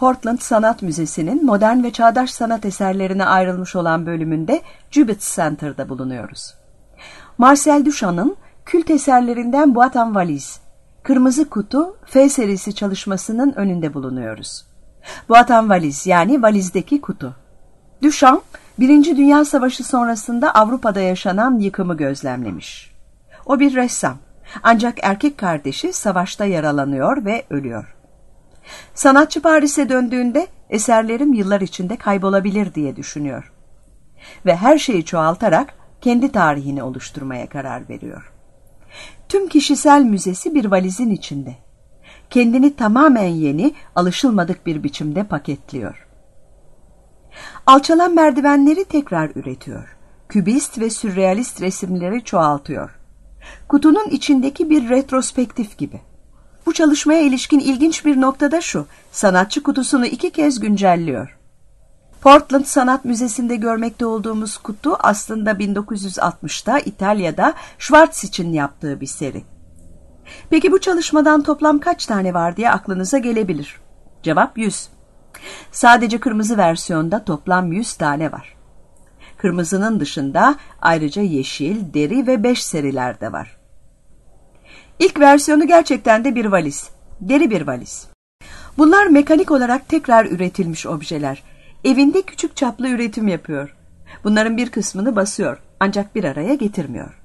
Portland Sanat Müzesi'nin modern ve çağdaş sanat eserlerine ayrılmış olan bölümünde Gibbets Center'da bulunuyoruz. Marcel Duchamp'ın kült eserlerinden Boatan Valiz, Kırmızı Kutu F serisi çalışmasının önünde bulunuyoruz. Boatan Valiz yani valizdeki kutu. Duchamp, Birinci Dünya Savaşı sonrasında Avrupa'da yaşanan yıkımı gözlemlemiş. O bir ressam. Ancak erkek kardeşi savaşta yaralanıyor ve ölüyor. Sanatçı Paris'e döndüğünde eserlerim yıllar içinde kaybolabilir diye düşünüyor. Ve her şeyi çoğaltarak kendi tarihini oluşturmaya karar veriyor. Tüm kişisel müzesi bir valizin içinde. Kendini tamamen yeni, alışılmadık bir biçimde paketliyor. Alçalan merdivenleri tekrar üretiyor. Kübist ve sürrealist resimleri çoğaltıyor. Kutunun içindeki bir retrospektif gibi. Bu çalışmaya ilişkin ilginç bir nokta da şu, sanatçı kutusunu iki kez güncelliyor. Portland Sanat Müzesi'nde görmekte olduğumuz kutu aslında 1960'ta İtalya'da Schwartz için yaptığı bir seri. Peki bu çalışmadan toplam kaç tane var diye aklınıza gelebilir. Cevap 100. Sadece kırmızı versiyonda toplam 100 tane var. Kırmızının dışında ayrıca yeşil, deri ve beş seriler de var. İlk versiyonu gerçekten de bir valiz, deri bir valiz. Bunlar mekanik olarak tekrar üretilmiş objeler. Evinde küçük çaplı üretim yapıyor. Bunların bir kısmını basıyor ancak bir araya getirmiyor.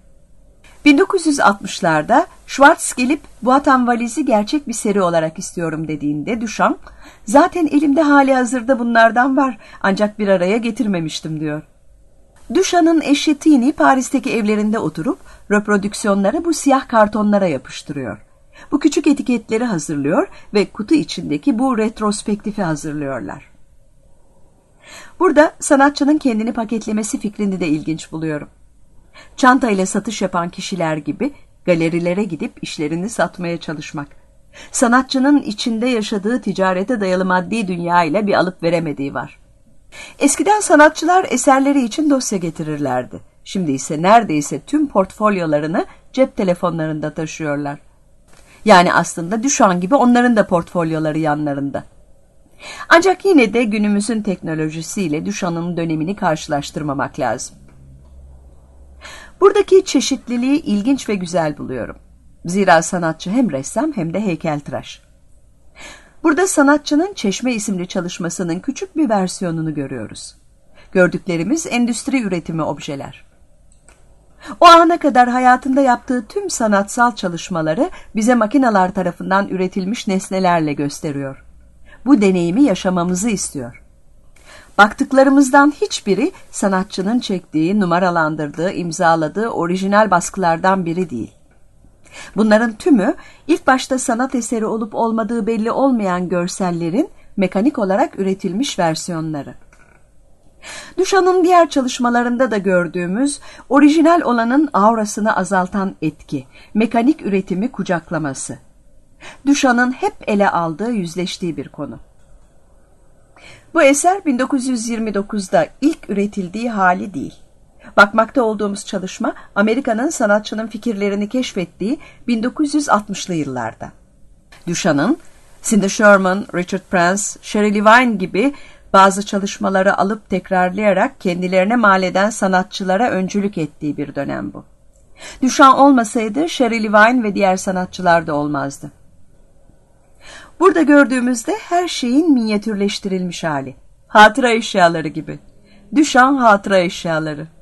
1960'larda Schwartz gelip bu atan valizi gerçek bir seri olarak istiyorum dediğinde Duchamp, zaten elimde hali hazırda bunlardan var ancak bir araya getirmemiştim diyor. Duşan'ın eşi Tini Paris'teki evlerinde oturup reprodüksiyonları bu siyah kartonlara yapıştırıyor. Bu küçük etiketleri hazırlıyor ve kutu içindeki bu retrospektifi hazırlıyorlar. Burada sanatçının kendini paketlemesi fikrini de ilginç buluyorum. Çanta ile satış yapan kişiler gibi galerilere gidip işlerini satmaya çalışmak. Sanatçının içinde yaşadığı ticarete dayalı maddi dünya ile bir alıp veremediği var. Eskiden sanatçılar eserleri için dosya getirirlerdi. Şimdi ise neredeyse tüm portfolyolarını cep telefonlarında taşıyorlar. Yani aslında düşan gibi onların da portfolyoları yanlarında. Ancak yine de günümüzün teknolojisiyle Düşan'ın dönemini karşılaştırmamak lazım. Buradaki çeşitliliği ilginç ve güzel buluyorum. Zira sanatçı hem ressam hem de heykeltıraş. Burada sanatçının Çeşme isimli çalışmasının küçük bir versiyonunu görüyoruz. Gördüklerimiz endüstri üretimi objeler. O ana kadar hayatında yaptığı tüm sanatsal çalışmaları bize makinalar tarafından üretilmiş nesnelerle gösteriyor. Bu deneyimi yaşamamızı istiyor. Baktıklarımızdan hiçbiri sanatçının çektiği, numaralandırdığı, imzaladığı orijinal baskılardan biri değil. Bunların tümü ilk başta sanat eseri olup olmadığı belli olmayan görsellerin mekanik olarak üretilmiş versiyonları. Duşan'ın diğer çalışmalarında da gördüğümüz orijinal olanın aurasını azaltan etki, mekanik üretimi kucaklaması. Duşan'ın hep ele aldığı, yüzleştiği bir konu. Bu eser 1929'da ilk üretildiği hali değil bakmakta olduğumuz çalışma Amerika'nın sanatçının fikirlerini keşfettiği 1960'lı yıllarda. Duchamp'ın Cindy Sherman, Richard Prince, Sherry Levine gibi bazı çalışmaları alıp tekrarlayarak kendilerine mal eden sanatçılara öncülük ettiği bir dönem bu. Duchamp olmasaydı Sherry Levine ve diğer sanatçılar da olmazdı. Burada gördüğümüzde her şeyin minyatürleştirilmiş hali. Hatıra eşyaları gibi. Düşan hatıra eşyaları.